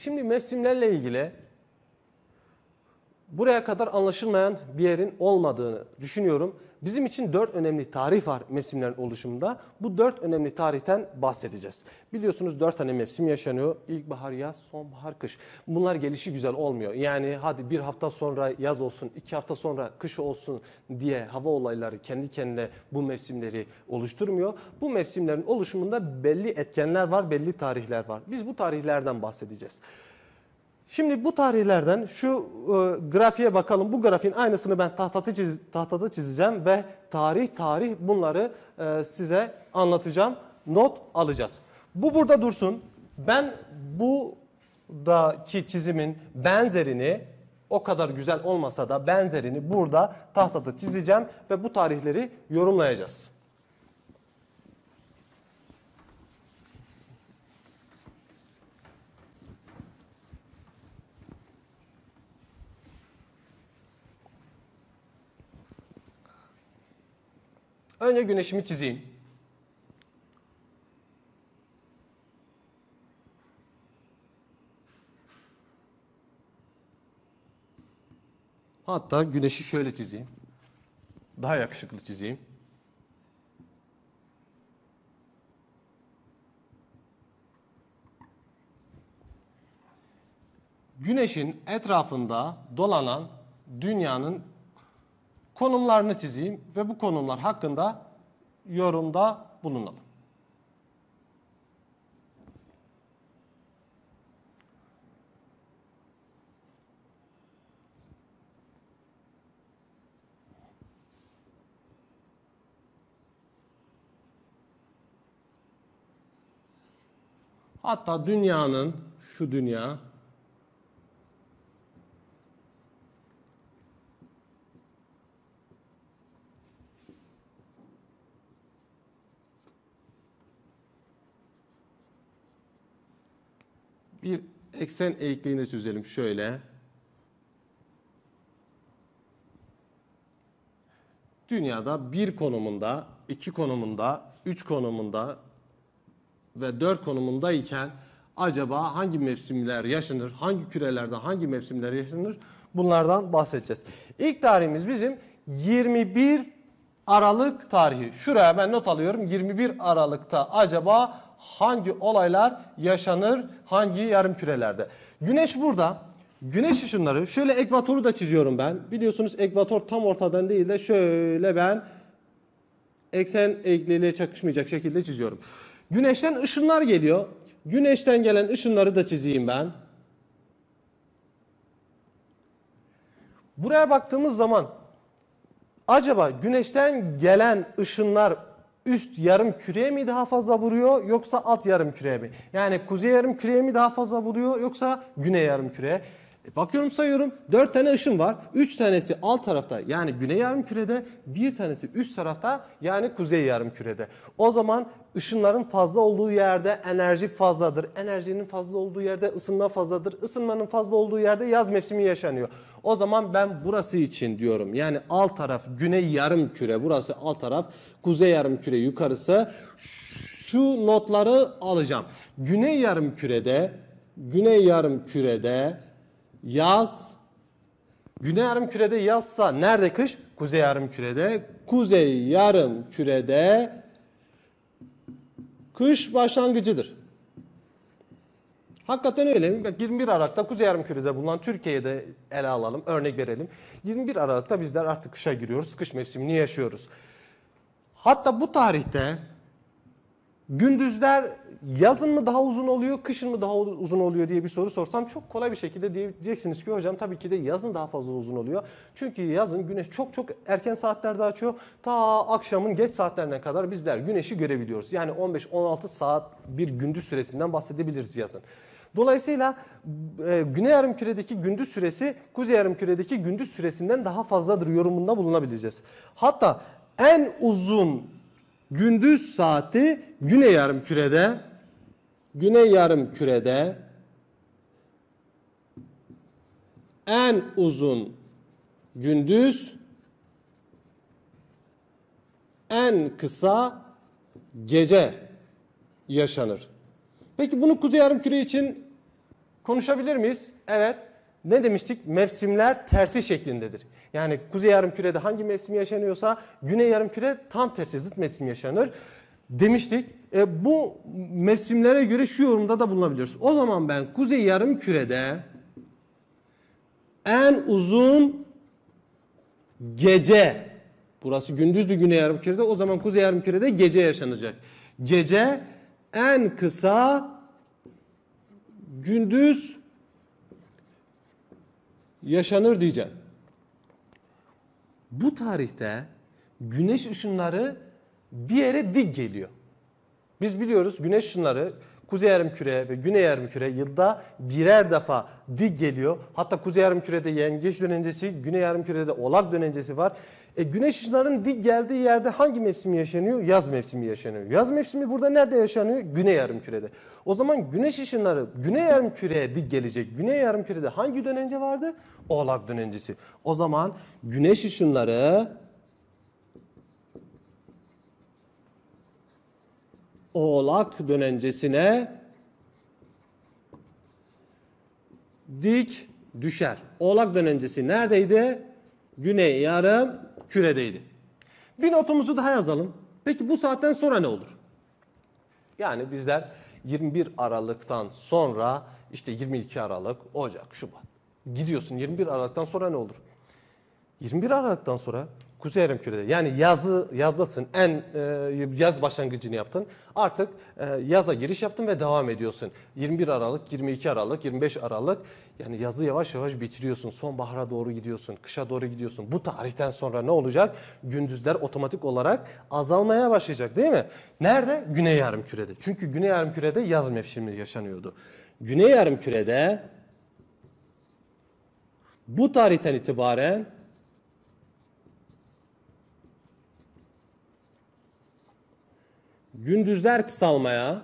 Şimdi mevsimlerle ilgili buraya kadar anlaşılmayan bir yerin olmadığını düşünüyorum. Bizim için dört önemli tarih var mevsimlerin oluşumunda. Bu dört önemli tarihten bahsedeceğiz. Biliyorsunuz dört tane mevsim yaşanıyor. İlkbahar, yaz, sonbahar, kış. Bunlar gelişi güzel olmuyor. Yani hadi bir hafta sonra yaz olsun, iki hafta sonra kış olsun diye hava olayları kendi kendine bu mevsimleri oluşturmuyor. Bu mevsimlerin oluşumunda belli etkenler var, belli tarihler var. Biz bu tarihlerden bahsedeceğiz. Şimdi bu tarihlerden şu e, grafiğe bakalım. Bu grafiğin aynısını ben tahtada, çiz, tahtada çizeceğim ve tarih tarih bunları e, size anlatacağım. Not alacağız. Bu burada dursun. Ben bu daki çizimin benzerini o kadar güzel olmasa da benzerini burada tahtada çizeceğim ve bu tarihleri yorumlayacağız. Önce güneşimi çizeyim. Hatta güneşi şöyle çizeyim. Daha yakışıklı çizeyim. Güneşin etrafında dolanan dünyanın konumlarını çizeyim ve bu konumlar hakkında yorumda bulunalım. Hatta dünyanın şu dünya bir eksen eğikliğini çizelim şöyle. Dünyada bir konumunda, iki konumunda, üç konumunda ve dört konumundayken acaba hangi mevsimler yaşanır, hangi kürelerde hangi mevsimler yaşanır bunlardan bahsedeceğiz. İlk tarihimiz bizim 21 Aralık tarihi. Şuraya ben not alıyorum 21 Aralık'ta acaba hangi olaylar yaşanır hangi yarım kürelerde. Güneş burada. Güneş ışınları şöyle ekvatoru da çiziyorum ben. Biliyorsunuz ekvator tam ortadan değil de şöyle ben eksen eğriliğiyle çakışmayacak şekilde çiziyorum. Güneşten ışınlar geliyor. Güneşten gelen ışınları da çizeyim ben. Buraya baktığımız zaman acaba güneşten gelen ışınlar üst yarım küreye mi daha fazla vuruyor yoksa alt yarım küreye mi? Yani kuzey yarım küreye mi daha fazla vuruyor yoksa güney yarım küreye? E bakıyorum sayıyorum 4 tane ışın var. 3 tanesi alt tarafta yani güney yarım kürede, bir tanesi üst tarafta yani kuzey yarım kürede. O zaman ışınların fazla olduğu yerde enerji fazladır. Enerjinin fazla olduğu yerde ısınma fazladır. Isınmanın fazla olduğu yerde yaz mevsimi yaşanıyor. O zaman ben burası için diyorum. Yani alt taraf güney yarım küre, burası alt taraf, kuzey yarım küre yukarısı. Şu notları alacağım. Güney yarım kürede, güney yarım kürede yaz. Güney yarım kürede yazsa nerede kış? Kuzey yarım kürede. Kuzey yarım kürede kış başlangıcıdır. Hakikaten öyle mi? 21 Aralık'ta Kuzey Yarımküre'de bulunan Türkiye'de ele alalım, örnek verelim. 21 Aralık'ta bizler artık kışa giriyoruz, kış mevsimini yaşıyoruz. Hatta bu tarihte gündüzler yazın mı daha uzun oluyor, kışın mı daha uzun oluyor diye bir soru sorsam çok kolay bir şekilde diyeceksiniz ki hocam tabii ki de yazın daha fazla uzun oluyor. Çünkü yazın güneş çok çok erken saatlerde açıyor. Ta akşamın geç saatlerine kadar bizler güneşi görebiliyoruz. Yani 15-16 saat bir gündüz süresinden bahsedebiliriz yazın. Dolayısıyla e, Güney Yarımküre'deki gündüz süresi Kuzey Yarımküre'deki gündüz süresinden daha fazladır yorumunda bulunabileceğiz. Hatta en uzun gündüz saati Güney Yarımküre'de Güney yarım kürede en uzun gündüz en kısa gece yaşanır. Peki bunu kuzey yarım küre için konuşabilir miyiz? Evet. Ne demiştik? Mevsimler tersi şeklindedir. Yani kuzey yarım kürede hangi mevsim yaşanıyorsa güney yarım küre tam tersi zıt mevsim yaşanır demiştik. E, bu mevsimlere göre şu yorumda da bulunabiliriz. O zaman ben kuzey yarım kürede en uzun gece burası gündüzdü güney yarım kürede o zaman kuzey yarım kürede gece yaşanacak. Gece en kısa gündüz yaşanır diyeceğim. Bu tarihte güneş ışınları bir yere dik geliyor. Biz biliyoruz güneş ışınları kuzey yarımküre ve güney yarımküre yılda birer defa dik geliyor. Hatta kuzey yarımkürede yengeç dönencesi, güney yarımkürede olak dönencesi var. E, güneş ışınlarının dik geldiği yerde hangi mevsim yaşanıyor? Yaz mevsimi yaşanıyor. Yaz mevsimi burada nerede yaşanıyor? Güney yarımkürede. O zaman güneş ışınları güney yarımküreye dik gelecek. Güney yarımkürede hangi dönence vardı? Oğlak dönencesi. O zaman güneş ışınları oğlak dönencesine dik düşer. Oğlak dönencesi neredeydi? Güney yarım küredeydi. Bir notumuzu daha yazalım. Peki bu saatten sonra ne olur? Yani bizler 21 Aralık'tan sonra işte 22 Aralık, Ocak, Şubat. Gidiyorsun 21 Aralık'tan sonra ne olur? 21 Aralık'tan sonra Kuzey Yarımküre'de yani yazı yazdasın en e, yaz başlangıcını yaptın. Artık e, yaza giriş yaptın ve devam ediyorsun. 21 Aralık, 22 Aralık, 25 Aralık yani yazı yavaş yavaş bitiriyorsun. Sonbahara doğru gidiyorsun, kışa doğru gidiyorsun. Bu tarihten sonra ne olacak? Gündüzler otomatik olarak azalmaya başlayacak değil mi? Nerede? Güney Yarımküre'de. Çünkü Güney Yarımküre'de yaz mevsimi yaşanıyordu. Güney Yarımküre'de bu tarihten itibaren Gündüzler kısalmaya.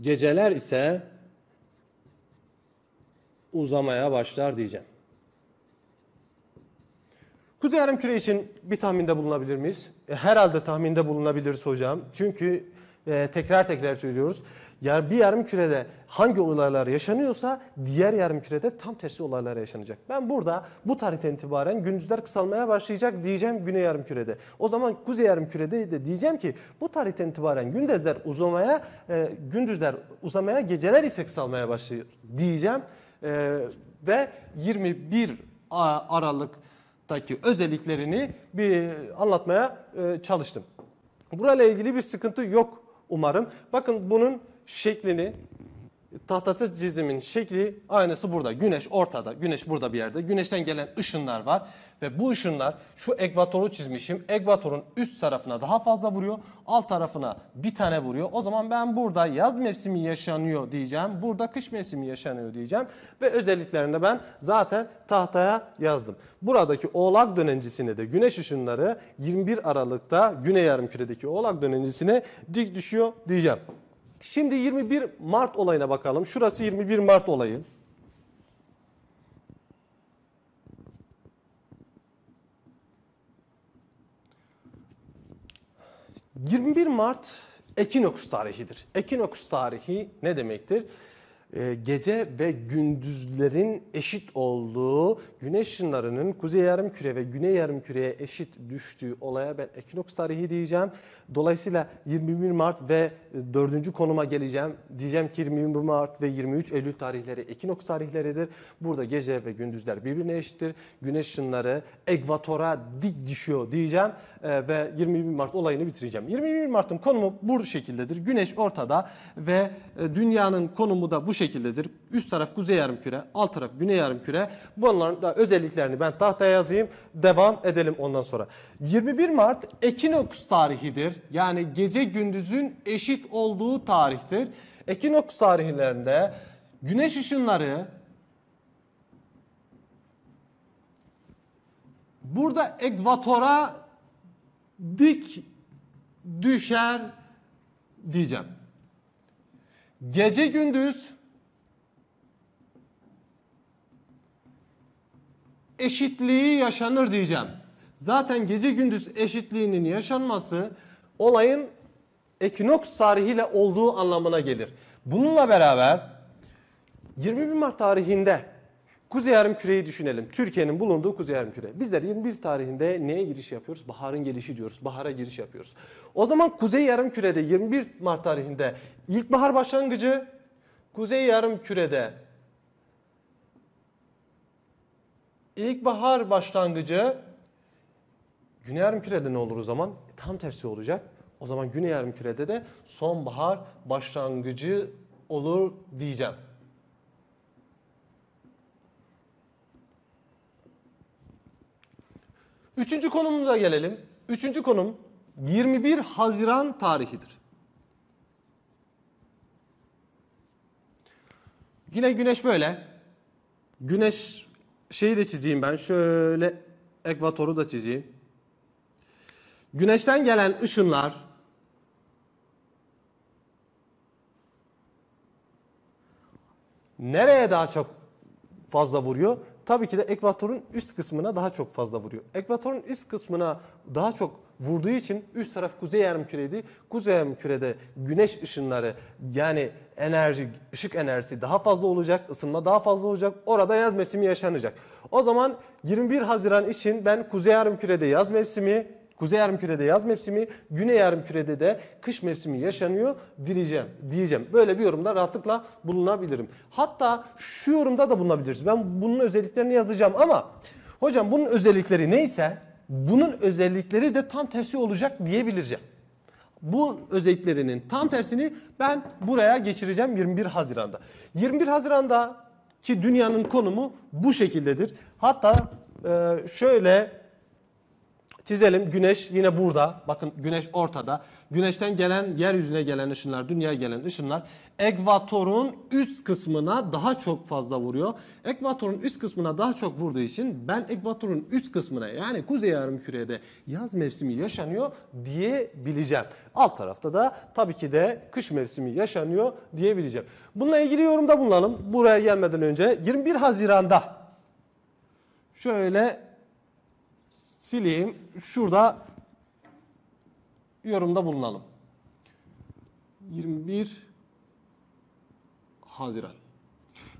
Geceler ise uzamaya başlar diyeceğim. Kuzey Yarımküre için bir tahminde bulunabilir miyiz? E, herhalde tahminde bulunabiliriz hocam. Çünkü e, tekrar tekrar söylüyoruz. Yer bir yarım kürede hangi olaylar yaşanıyorsa diğer yarım kürede tam tersi olaylar yaşanacak. Ben burada bu tarihten itibaren gündüzler kısalmaya başlayacak diyeceğim güney yarım kürede. O zaman kuzey yarım kürede de diyeceğim ki bu tarihten itibaren gündüzler uzamaya, e, gündüzler uzamaya, geceler ise kısalmaya başlıyor diyeceğim. E, ve 21 Aralık'taki özelliklerini bir anlatmaya e, çalıştım. Burayla ilgili bir sıkıntı yok umarım. Bakın bunun şeklini tahtası çizimin şekli aynısı burada. Güneş ortada. Güneş burada bir yerde. Güneşten gelen ışınlar var ve bu ışınlar şu ekvatoru çizmişim. Ekvatorun üst tarafına daha fazla vuruyor. Alt tarafına bir tane vuruyor. O zaman ben burada yaz mevsimi yaşanıyor diyeceğim. Burada kış mevsimi yaşanıyor diyeceğim. Ve özelliklerinde ben zaten tahtaya yazdım. Buradaki oğlak dönencisine de güneş ışınları 21 Aralık'ta güney yarımküredeki oğlak dönencisine dik düşüyor diyeceğim. Şimdi 21 Mart olayına bakalım. Şurası 21 Mart olayı. ...21 Mart Ekinoks tarihidir. Ekinoks tarihi ne demektir? Ee, gece ve gündüzlerin eşit olduğu, güneş ışınlarının kuzey yarım küre ve güney yarım küreye eşit düştüğü olaya ben ekinoks tarihi diyeceğim. Dolayısıyla 21 Mart ve 4. E, konuma geleceğim. Diyeceğim ki 21 Mart ve 23 Eylül tarihleri ekinoks tarihleridir. Burada gece ve gündüzler birbirine eşittir. Güneş ışınları ekvatora dik düşüyor diyeceğim e, ve 21 Mart olayını bitireceğim. 21 Mart'ın konumu bu şekildedir. Güneş ortada ve e, dünyanın konumu da bu şekildedir. Üst taraf kuzey yarım küre, alt taraf güney yarım küre. Bunların da özelliklerini ben tahtaya yazayım. Devam edelim ondan sonra. 21 Mart ekinoks tarihidir. Yani gece gündüzün eşit olduğu tarihtir. Ekinoks tarihlerinde güneş ışınları Burada ekvatora dik düşer diyeceğim. Gece gündüz eşitliği yaşanır diyeceğim. Zaten gece gündüz eşitliğinin yaşanması olayın ekinoks tarihiyle olduğu anlamına gelir. Bununla beraber 21 Mart tarihinde Kuzey Yarımküre'yi düşünelim. Türkiye'nin bulunduğu Kuzey Yarımküre. Bizler 21 tarihinde neye giriş yapıyoruz? Baharın gelişi diyoruz. Bahara giriş yapıyoruz. O zaman Kuzey Yarımküre'de 21 Mart tarihinde ilkbahar başlangıcı, Kuzey Yarımküre'de ilkbahar başlangıcı, Güney Yarımküre'de ne olur o zaman? E, tam tersi olacak. O zaman Güney Yarımküre'de de sonbahar başlangıcı olur diyeceğim. Üçüncü konumuza gelelim. Üçüncü konum 21 Haziran tarihidir. Yine güneş böyle. Güneş şeyi de çizeyim ben. Şöyle ekvatoru da çizeyim. Güneşten gelen ışınlar nereye daha çok fazla vuruyor? tabii ki de ekvatorun üst kısmına daha çok fazla vuruyor. Ekvatorun üst kısmına daha çok vurduğu için üst taraf kuzey yarımküreydi. Kuzey yarımkürede güneş ışınları yani enerji, ışık enerjisi daha fazla olacak, ısınma daha fazla olacak. Orada yaz mevsimi yaşanacak. O zaman 21 Haziran için ben kuzey yarımkürede yaz mevsimi, Kuzey yarımkürede yaz mevsimi, güney yarımkürede de kış mevsimi yaşanıyor diyeceğim. diyeceğim. Böyle bir yorumda rahatlıkla bulunabilirim. Hatta şu yorumda da bulunabiliriz. Ben bunun özelliklerini yazacağım ama hocam bunun özellikleri neyse bunun özellikleri de tam tersi olacak diyebileceğim. Bu özelliklerinin tam tersini ben buraya geçireceğim 21 Haziran'da. 21 Haziran'da ki dünyanın konumu bu şekildedir. Hatta e, şöyle Çizelim güneş yine burada. Bakın güneş ortada. Güneşten gelen yeryüzüne gelen ışınlar, dünyaya gelen ışınlar ekvatorun üst kısmına daha çok fazla vuruyor. Ekvatorun üst kısmına daha çok vurduğu için ben ekvatorun üst kısmına yani kuzey yarımkürede yaz mevsimi yaşanıyor diyebileceğim. Alt tarafta da tabii ki de kış mevsimi yaşanıyor diyebileceğim. Bununla ilgili yorumda bulunalım. Buraya gelmeden önce 21 Haziran'da şöyle sileyim. Şurada yorumda bulunalım. 21 Haziran.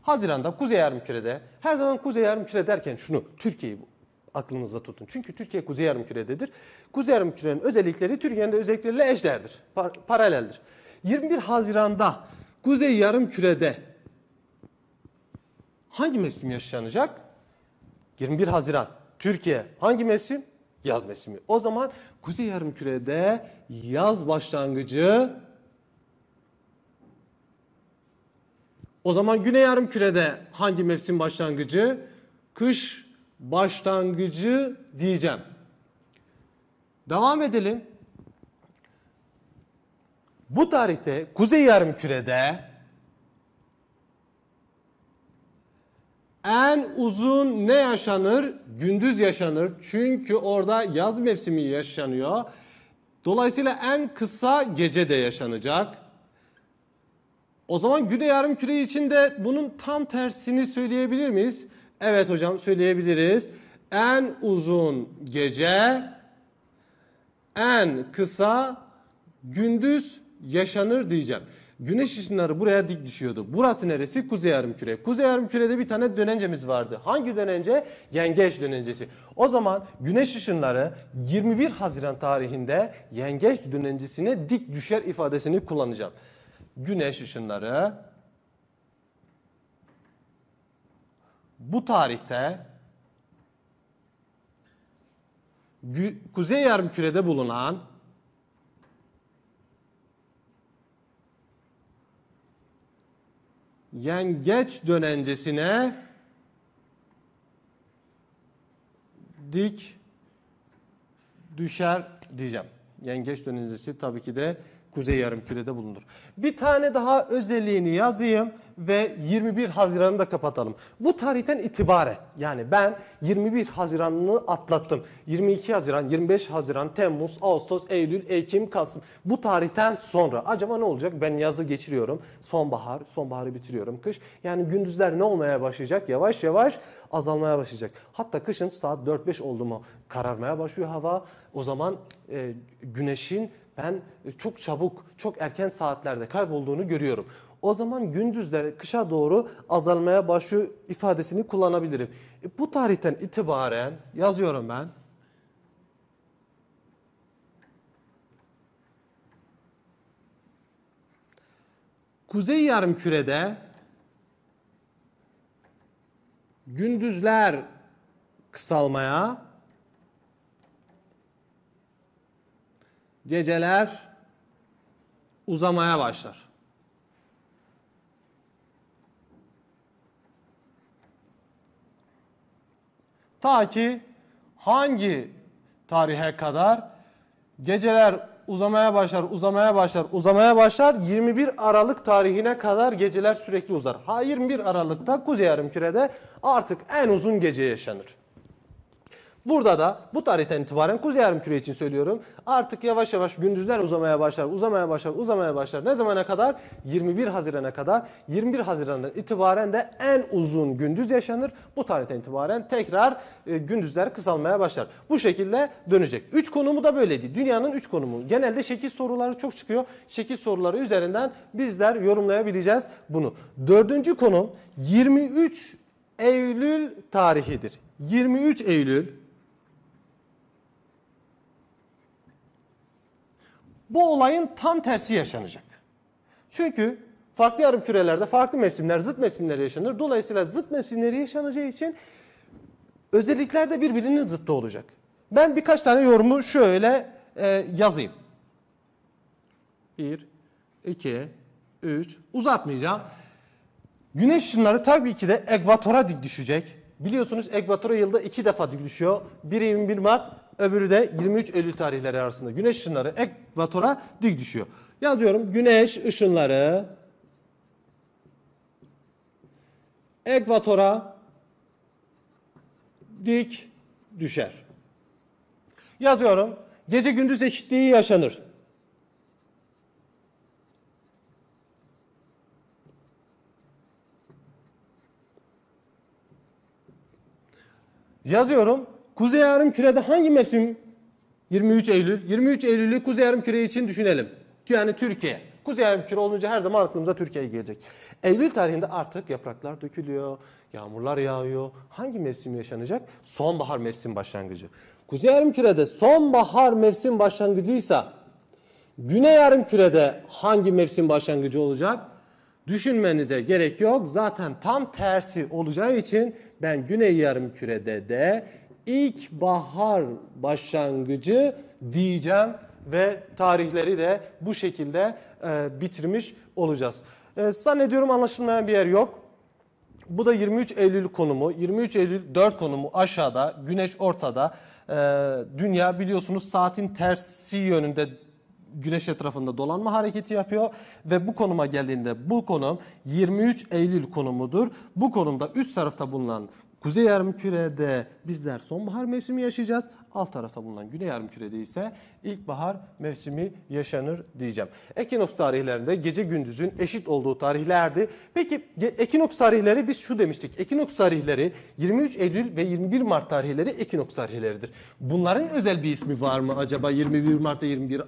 Haziran'da Kuzey Yarımküre'de her zaman Kuzey Yarımküre derken şunu Türkiye'yi aklınızda tutun. Çünkü Türkiye Kuzey Yarımküre'dedir. Kuzey Yarımküre'nin özellikleri Türkiye'nin de özellikleriyle eşdeğerdir. Par paraleldir. 21 Haziran'da Kuzey Yarımküre'de hangi mevsim yaşanacak? 21 Haziran. Türkiye hangi mevsim? Yaz mevsimi. O zaman Kuzey Yarımküre'de yaz başlangıcı O zaman Güney Yarımküre'de hangi mevsim başlangıcı? Kış başlangıcı diyeceğim. Devam edelim. Bu tarihte Kuzey Yarımküre'de En uzun ne yaşanır? Gündüz yaşanır. Çünkü orada yaz mevsimi yaşanıyor. Dolayısıyla en kısa gece de yaşanacak. O zaman güney yarım küre için de bunun tam tersini söyleyebilir miyiz? Evet hocam söyleyebiliriz. En uzun gece, en kısa gündüz yaşanır diyeceğim. Güneş ışınları buraya dik düşüyordu. Burası neresi? Kuzey yarımküre. Kuzey yarımkürede bir tane dönencemiz vardı. Hangi dönence? Yengeç dönencesi. O zaman güneş ışınları 21 Haziran tarihinde yengeç dönencesine dik düşer ifadesini kullanacağım. Güneş ışınları bu tarihte Kuzey yarımkürede bulunan yengeç dönencesine dik düşer diyeceğim. Yengeç dönencesi tabii ki de Kuzey Yarımküre'de bulunur. Bir tane daha özelliğini yazayım ve 21 Haziran'ı da kapatalım. Bu tarihten itibaren yani ben 21 Haziran'ını atlattım. 22 Haziran, 25 Haziran, Temmuz, Ağustos, Eylül, Ekim, Kasım. Bu tarihten sonra acaba ne olacak? Ben yazı geçiriyorum. Sonbahar, sonbaharı bitiriyorum. Kış. Yani gündüzler ne olmaya başlayacak? Yavaş yavaş azalmaya başlayacak. Hatta kışın saat 4-5 oldu mu kararmaya başlıyor hava. O zaman e, güneşin ben e, çok çabuk, çok erken saatlerde kaybolduğunu görüyorum. O zaman gündüzler kışa doğru azalmaya başlıyor ifadesini kullanabilirim. E, bu tarihten itibaren yazıyorum ben. Kuzey yarım kürede gündüzler kısalmaya geceler uzamaya başlar. Ta ki hangi tarihe kadar geceler uzamaya başlar, uzamaya başlar, uzamaya başlar. 21 Aralık tarihine kadar geceler sürekli uzar. Ha 21 Aralık'ta Kuzey Yarımküre'de artık en uzun gece yaşanır. Burada da bu tarihten itibaren Kuzey Yarımküre için söylüyorum. Artık yavaş yavaş gündüzler uzamaya başlar, uzamaya başlar, uzamaya başlar. Ne zamana kadar? 21 Haziran'a kadar. 21 Haziran'dan itibaren de en uzun gündüz yaşanır. Bu tarihten itibaren tekrar e, gündüzler kısalmaya başlar. Bu şekilde dönecek. 3 konumu da böyleydi. Dünyanın 3 konumu. Genelde şekil soruları çok çıkıyor. Şekil soruları üzerinden bizler yorumlayabileceğiz bunu. Dördüncü konum 23 Eylül tarihidir. 23 Eylül Bu olayın tam tersi yaşanacak. Çünkü farklı yarım kürelerde farklı mevsimler, zıt mevsimler yaşanır. Dolayısıyla zıt mevsimleri yaşanacağı için özellikler de birbirinin zıttı olacak. Ben birkaç tane yorumu şöyle e, yazayım. 1, 2, 3 uzatmayacağım. Güneş ışınları tabii ki de ekvatora dik düşecek. Biliyorsunuz ekvatora yılda iki defa dik düşüyor. Biri 21 Mart, Öbürü de 23 Eylül tarihleri arasında güneş ışınları ekvatora dik düşüyor. Yazıyorum güneş ışınları ekvatora dik düşer. Yazıyorum gece gündüz eşitliği yaşanır. Yazıyorum Kuzey yarım kürede hangi mevsim? 23 Eylül. 23 Eylül'ü Kuzey yarım küre için düşünelim. Yani Türkiye. Kuzey yarım küre olunca her zaman aklımıza Türkiye gelecek. Eylül tarihinde artık yapraklar dökülüyor, yağmurlar yağıyor. Hangi mevsim yaşanacak? Sonbahar mevsim başlangıcı. Kuzey yarım kürede sonbahar mevsim başlangıcıysa Güney yarım kürede hangi mevsim başlangıcı olacak? Düşünmenize gerek yok. Zaten tam tersi olacağı için ben güney yarım kürede de ilk bahar başlangıcı diyeceğim ve tarihleri de bu şekilde e, bitirmiş olacağız. E, zannediyorum anlaşılmayan bir yer yok. Bu da 23 Eylül konumu. 23 Eylül 4 konumu aşağıda, güneş ortada. E, dünya biliyorsunuz saatin tersi yönünde güneş etrafında dolanma hareketi yapıyor ve bu konuma geldiğinde bu konum 23 Eylül konumudur. Bu konumda üst tarafta bulunan Kuzey yarımkürede bizler sonbahar mevsimi yaşayacağız. Alt tarafta bulunan güney yarımkürede ise ilkbahar mevsimi yaşanır diyeceğim. Ekinoks tarihlerinde gece gündüzün eşit olduğu tarihlerdi. Peki ekinoks tarihleri biz şu demiştik. Ekinoks tarihleri 23 Eylül ve 21 Mart tarihleri ekinoks tarihleridir. Bunların özel bir ismi var mı acaba 21 Mart'ta 21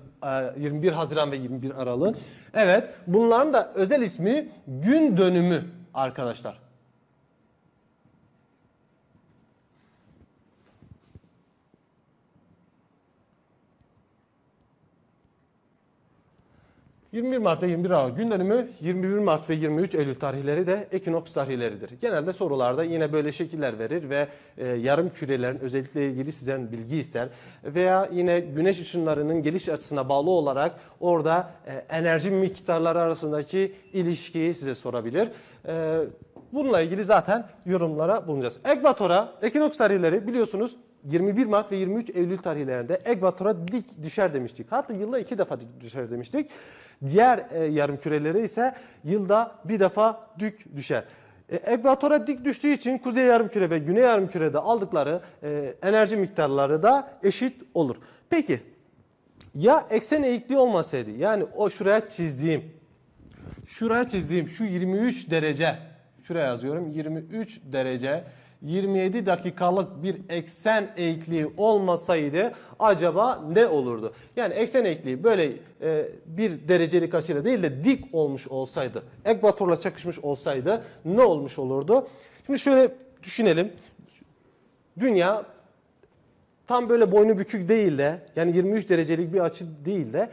21 Haziran ve 21 Aralık? Evet, bunların da özel ismi gün dönümü arkadaşlar. 21 Mart ve 21 Ağustos gündönümü 21 Mart ve 23 Eylül tarihleri de ekinoks tarihleridir. Genelde sorularda yine böyle şekiller verir ve e, yarım kürelerin özellikle ilgili sizden bilgi ister. Veya yine güneş ışınlarının geliş açısına bağlı olarak orada e, enerji miktarları arasındaki ilişkiyi size sorabilir. E, bununla ilgili zaten yorumlara bulunacağız. Ekvatora ekinoks tarihleri biliyorsunuz 21 Mart ve 23 Eylül tarihlerinde ekvatora dik düşer demiştik. Hatta yılda iki defa dik düşer demiştik. Diğer e, yarım kürelere ise yılda bir defa dük düşer. E, ekvatora dik düştüğü için kuzey yarım küre ve güney yarım kürede aldıkları e, enerji miktarları da eşit olur. Peki ya eksen eğikliği olmasaydı yani o şuraya çizdiğim şuraya çizdiğim şu 23 derece şuraya yazıyorum 23 derece 27 dakikalık bir eksen eğikliği olmasaydı acaba ne olurdu? Yani eksen eğikliği böyle e, bir derecelik açıyla değil de dik olmuş olsaydı, ekvatorla çakışmış olsaydı ne olmuş olurdu? Şimdi şöyle düşünelim. Dünya tam böyle boynu bükük değil de yani 23 derecelik bir açı değil de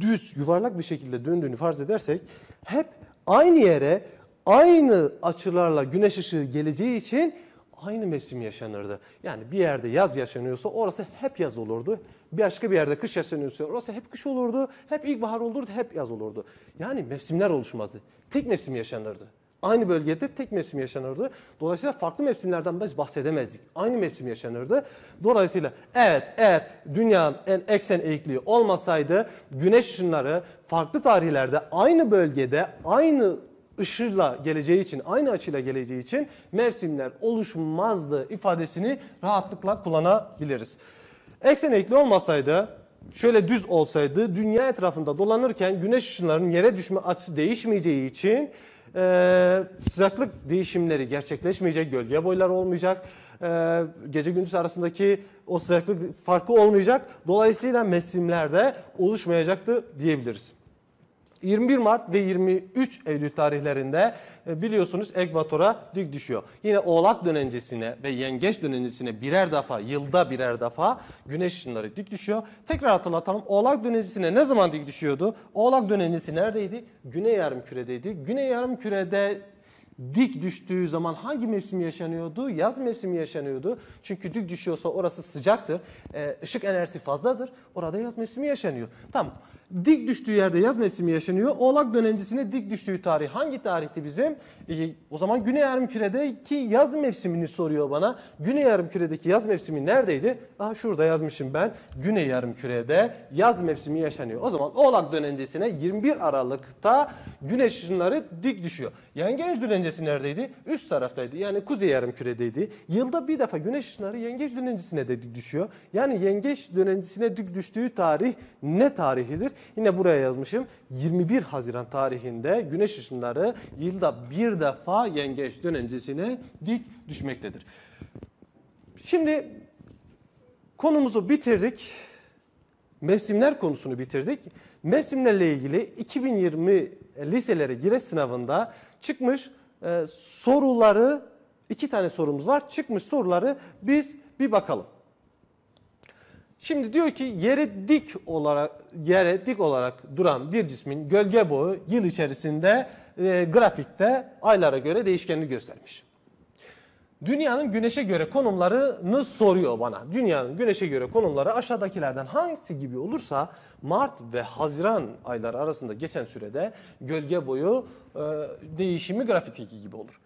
düz yuvarlak bir şekilde döndüğünü farz edersek hep aynı yere aynı açılarla güneş ışığı geleceği için aynı mevsim yaşanırdı. Yani bir yerde yaz yaşanıyorsa orası hep yaz olurdu. Bir başka bir yerde kış yaşanıyorsa orası hep kış olurdu. Hep ilkbahar olurdu, hep yaz olurdu. Yani mevsimler oluşmazdı. Tek mevsim yaşanırdı. Aynı bölgede tek mevsim yaşanırdı. Dolayısıyla farklı mevsimlerden biz bahsedemezdik. Aynı mevsim yaşanırdı. Dolayısıyla evet eğer dünyanın en eksen eğikliği olmasaydı güneş ışınları farklı tarihlerde aynı bölgede aynı ışırla geleceği için, aynı açıyla geleceği için mevsimler oluşmazdı ifadesini rahatlıkla kullanabiliriz. Eksen eğikli olmasaydı şöyle düz olsaydı dünya etrafında dolanırken güneş ışınlarının yere düşme açısı değişmeyeceği için e, sıcaklık değişimleri gerçekleşmeyecek, gölge boyları olmayacak, e, gece gündüz arasındaki o sıcaklık farkı olmayacak. Dolayısıyla mevsimler de oluşmayacaktı diyebiliriz. 21 Mart ve 23 Eylül tarihlerinde e, biliyorsunuz ekvatora dik düşüyor. Yine oğlak dönencesine ve yengeç dönencesine birer defa yılda birer defa güneş ışınları dik düşüyor. Tekrar hatırlatalım oğlak dönencesine ne zaman dik düşüyordu? Oğlak dönencesi neredeydi? Güney yarım küredeydi. Güney yarım kürede dik düştüğü zaman hangi mevsim yaşanıyordu? Yaz mevsimi yaşanıyordu. Çünkü dik düşüyorsa orası sıcaktır. Ee, ışık enerjisi fazladır. Orada yaz mevsimi yaşanıyor. Tamam dik düştüğü yerde yaz mevsimi yaşanıyor. Oğlak dönencesinde dik düştüğü tarih hangi tarihti bizim? E, o zaman Güney Yarımküre'deki yaz mevsimini soruyor bana. Güney Yarımküre'deki yaz mevsimi neredeydi? Aha şurada yazmışım ben. Güney Yarımküre'de yaz mevsimi yaşanıyor. O zaman Oğlak dönencesine 21 Aralık'ta güneş ışınları dik düşüyor. Yengeç dönencesi neredeydi? Üst taraftaydı. Yani Kuzey Yarımküre'deydi. Yılda bir defa güneş ışınları yengeç dönencesine de dik düşüyor. Yani yengeç dönencesine dik düştüğü tarih ne tarihidir? Yine buraya yazmışım. 21 Haziran tarihinde güneş ışınları yılda bir defa yengeç dönencesine dik düşmektedir. Şimdi konumuzu bitirdik. Mevsimler konusunu bitirdik. Mevsimlerle ilgili 2020 liselere giriş sınavında çıkmış e, soruları iki tane sorumuz var. Çıkmış soruları biz bir bakalım. Şimdi diyor ki yere dik olarak yere dik olarak duran bir cismin gölge boyu yıl içerisinde e, grafikte aylara göre değişkenliği göstermiş. Dünyanın güneşe göre konumlarını soruyor bana. Dünyanın güneşe göre konumları aşağıdakilerden hangisi gibi olursa Mart ve Haziran ayları arasında geçen sürede gölge boyu e, değişimi grafikteki gibi olur.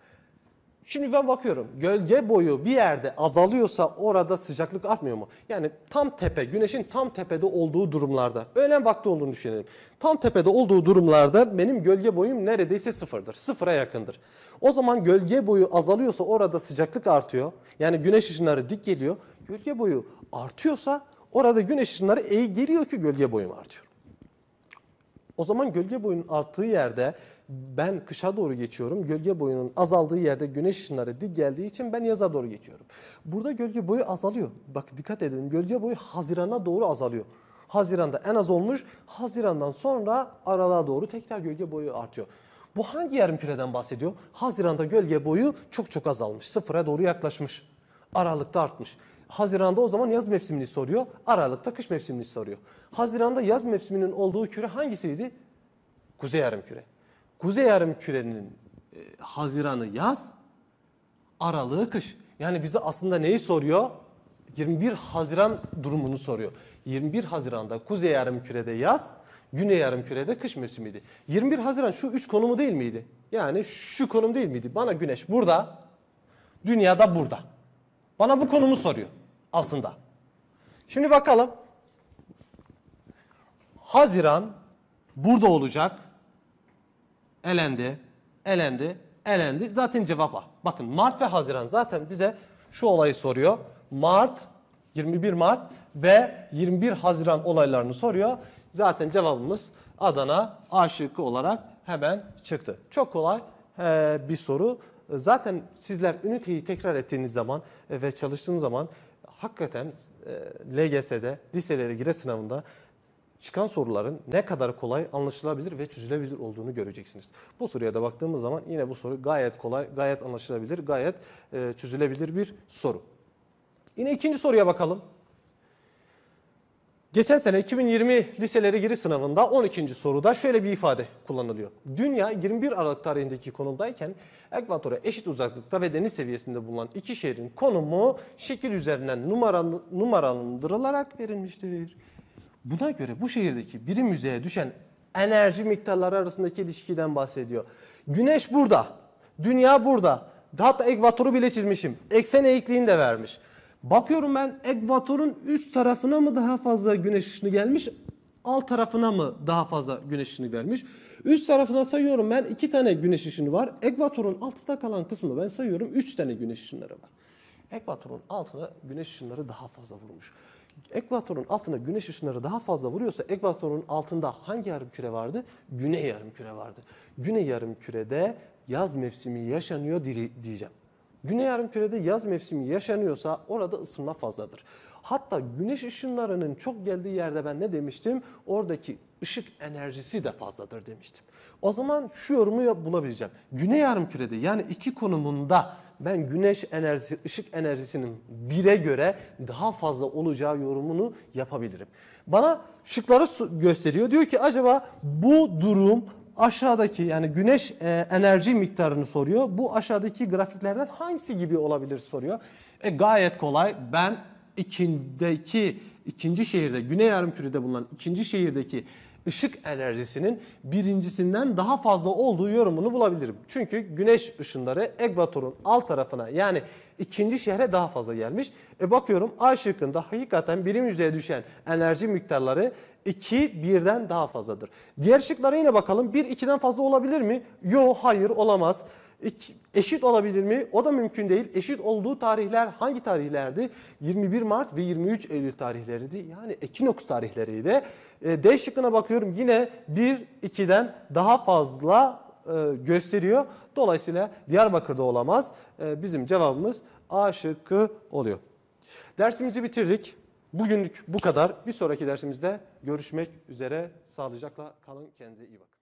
Şimdi ben bakıyorum gölge boyu bir yerde azalıyorsa orada sıcaklık artmıyor mu? Yani tam tepe, güneşin tam tepede olduğu durumlarda, öğlen vakti olduğunu düşünelim. Tam tepede olduğu durumlarda benim gölge boyum neredeyse sıfırdır, sıfıra yakındır. O zaman gölge boyu azalıyorsa orada sıcaklık artıyor. Yani güneş ışınları dik geliyor. Gölge boyu artıyorsa orada güneş ışınları eğ geliyor ki gölge boyum artıyor. O zaman gölge boyunun arttığı yerde ben kışa doğru geçiyorum. Gölge boyunun azaldığı yerde güneş ışınları dik geldiği için ben yaza doğru geçiyorum. Burada gölge boyu azalıyor. Bak dikkat edin gölge boyu Haziran'a doğru azalıyor. Haziran'da en az olmuş. Haziran'dan sonra aralığa doğru tekrar gölge boyu artıyor. Bu hangi yarım küreden bahsediyor? Haziran'da gölge boyu çok çok azalmış. Sıfıra doğru yaklaşmış. Aralıkta artmış. Haziran'da o zaman yaz mevsimini soruyor. Aralıkta kış mevsimini soruyor. Haziran'da yaz mevsiminin olduğu küre hangisiydi? Kuzey yarım küre. Kuzey yarım kürenin e, Haziran'ı yaz, Aralık'ı kış. Yani bize aslında neyi soruyor? 21 Haziran durumunu soruyor. 21 Haziran'da Kuzey yarım kürede yaz, Güney yarım kürede kış mevsimiydi. 21 Haziran şu üç konumu değil miydi? Yani şu konum değil miydi? Bana güneş burada, dünyada burada. Bana bu konumu soruyor aslında. Şimdi bakalım. Haziran burada olacak elendi, elendi, elendi. Zaten cevap A. Bakın Mart ve Haziran zaten bize şu olayı soruyor. Mart, 21 Mart ve 21 Haziran olaylarını soruyor. Zaten cevabımız Adana A şıkkı olarak hemen çıktı. Çok kolay bir soru. Zaten sizler üniteyi tekrar ettiğiniz zaman e, ve çalıştığınız zaman hakikaten e, LGS'de, liselere gire sınavında çıkan soruların ne kadar kolay anlaşılabilir ve çözülebilir olduğunu göreceksiniz. Bu soruya da baktığımız zaman yine bu soru gayet kolay, gayet anlaşılabilir, gayet e, çözülebilir bir soru. Yine ikinci soruya bakalım. Geçen sene 2020 liseleri giriş sınavında 12. soruda şöyle bir ifade kullanılıyor. Dünya 21 Aralık tarihindeki konumdayken ekvatora eşit uzaklıkta ve deniz seviyesinde bulunan iki şehrin konumu şekil üzerinden numaralandırılarak verilmiştir. Buna göre bu şehirdeki birim yüzeye düşen enerji miktarları arasındaki ilişkiden bahsediyor. Güneş burada, dünya burada. Hatta ekvatoru bile çizmişim. Eksen eğikliğini de vermiş. Bakıyorum ben ekvatorun üst tarafına mı daha fazla güneş ışını gelmiş, alt tarafına mı daha fazla güneş ışını gelmiş? Üst tarafına sayıyorum ben iki tane güneş ışını var. Ekvatorun altında kalan kısmı ben sayıyorum üç tane güneş ışınları var. Ekvatorun altına güneş ışınları daha fazla vurmuş ekvatorun altına güneş ışınları daha fazla vuruyorsa ekvatorun altında hangi yarım küre vardı? Güney yarım küre vardı. Güney yarım kürede yaz mevsimi yaşanıyor diyeceğim. Güney yarım kürede yaz mevsimi yaşanıyorsa orada ısınma fazladır. Hatta güneş ışınlarının çok geldiği yerde ben ne demiştim? Oradaki ışık enerjisi de fazladır demiştim. O zaman şu yorumu bulabileceğim. Güney yarım kürede yani iki konumunda ben güneş enerjisi, ışık enerjisinin bire göre daha fazla olacağı yorumunu yapabilirim. Bana şıkları gösteriyor. Diyor ki acaba bu durum aşağıdaki yani güneş e, enerji miktarını soruyor. Bu aşağıdaki grafiklerden hangisi gibi olabilir soruyor. E, gayet kolay. Ben ikindeki ikinci şehirde Güney Yarımküre'de bulunan ikinci şehirdeki ışık enerjisinin birincisinden daha fazla olduğu yorumunu bulabilirim. Çünkü güneş ışınları ekvatorun alt tarafına yani ikinci şehre daha fazla gelmiş. E bakıyorum ay şıkkında hakikaten birim yüzeye düşen enerji miktarları 2 birden daha fazladır. Diğer ışıklara yine bakalım. 1 2'den fazla olabilir mi? Yok hayır olamaz. Eşit olabilir mi? O da mümkün değil. Eşit olduğu tarihler hangi tarihlerdi? 21 Mart ve 23 Eylül tarihleriydi. Yani ekinoks tarihleriydi. E, D şıkkına bakıyorum yine 1-2'den daha fazla e, gösteriyor. Dolayısıyla Diyarbakır'da olamaz. E, bizim cevabımız A şıkkı oluyor. Dersimizi bitirdik. Bugünlük bu kadar. Bir sonraki dersimizde görüşmek üzere. Sağlıcakla kalın. Kendinize iyi bakın.